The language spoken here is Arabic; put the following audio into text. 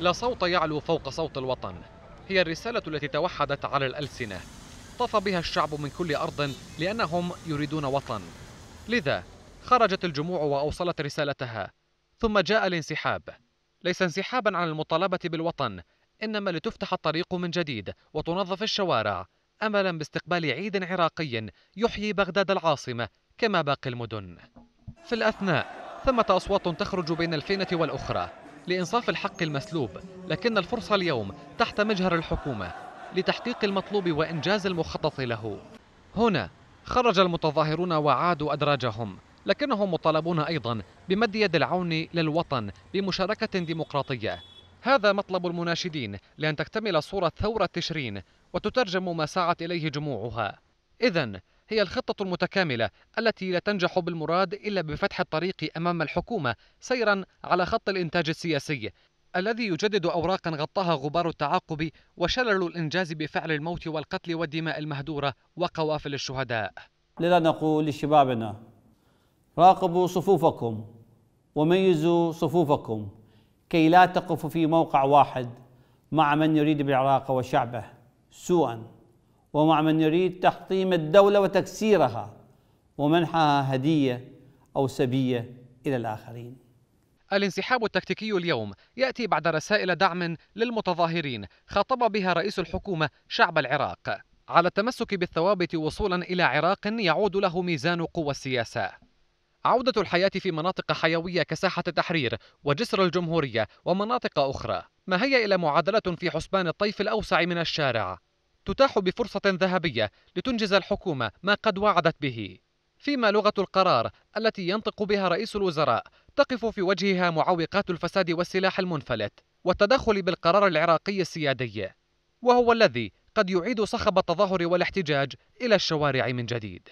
لا صوت يعلو فوق صوت الوطن هي الرسالة التي توحدت على الألسنة طاف بها الشعب من كل أرض لأنهم يريدون وطن لذا خرجت الجموع وأوصلت رسالتها ثم جاء الانسحاب ليس انسحابا عن المطالبة بالوطن إنما لتفتح الطريق من جديد وتنظف الشوارع أملا باستقبال عيد عراقي يحيي بغداد العاصمة كما باقي المدن في الأثناء ثمة أصوات تخرج بين الفينة والأخرى لإنصاف الحق المسلوب لكن الفرصة اليوم تحت مجهر الحكومة لتحقيق المطلوب وإنجاز المخطط له هنا خرج المتظاهرون وعادوا أدراجهم لكنهم مطالبون أيضا بمد يد العون للوطن بمشاركة ديمقراطية هذا مطلب المناشدين لأن تكتمل صورة ثورة تشرين وتترجم ما سعت إليه جموعها إذا هي الخطة المتكاملة التي لا تنجح بالمراد إلا بفتح الطريق أمام الحكومة سيرا على خط الإنتاج السياسي الذي يجدد أوراقا غطاها غبار التعاقب وشلل الإنجاز بفعل الموت والقتل والدماء المهدورة وقوافل الشهداء لذا نقول لشبابنا راقبوا صفوفكم وميزوا صفوفكم كي لا تقفوا في موقع واحد مع من يريد بالعراق وشعبه سوءا ومع من يريد تحطيم الدولة وتكسيرها ومنحها هدية أو سبية إلى الآخرين الانسحاب التكتيكي اليوم يأتي بعد رسائل دعم للمتظاهرين خاطب بها رئيس الحكومة شعب العراق على التمسك بالثوابت وصولا إلى عراق يعود له ميزان قوى السياسة عودة الحياة في مناطق حيوية كساحة التحرير وجسر الجمهورية ومناطق أخرى ما هي إلا معادلة في حسبان الطيف الأوسع من الشارع تتاح بفرصة ذهبية لتنجز الحكومة ما قد وعدت به فيما لغة القرار التي ينطق بها رئيس الوزراء تقف في وجهها معوقات الفساد والسلاح المنفلت والتدخل بالقرار العراقي السيادي وهو الذي قد يعيد صخب التظاهر والاحتجاج إلى الشوارع من جديد